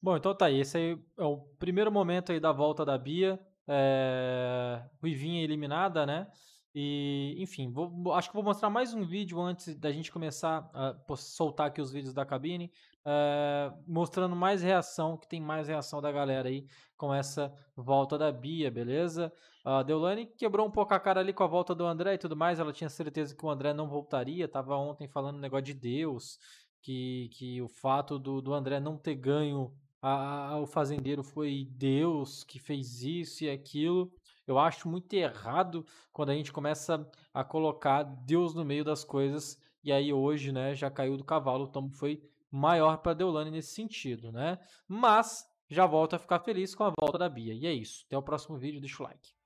Bom, então tá aí. Esse aí é o primeiro momento aí da volta da Bia. É... Ruivinha eliminada, né? E, enfim, vou, acho que vou mostrar mais um vídeo antes da gente começar a soltar aqui os vídeos da cabine, é, mostrando mais reação, que tem mais reação da galera aí com essa volta da Bia, beleza? A Deolane quebrou um pouco a cara ali com a volta do André e tudo mais, ela tinha certeza que o André não voltaria, tava ontem falando um negócio de Deus, que, que o fato do, do André não ter ganho a, a, o fazendeiro foi Deus que fez isso e aquilo. Eu acho muito errado quando a gente começa a colocar Deus no meio das coisas. E aí hoje, né, já caiu do cavalo, o tombo foi maior para Deolane nesse sentido, né? Mas já volto a ficar feliz com a volta da Bia. E é isso. Até o próximo vídeo, deixa o like.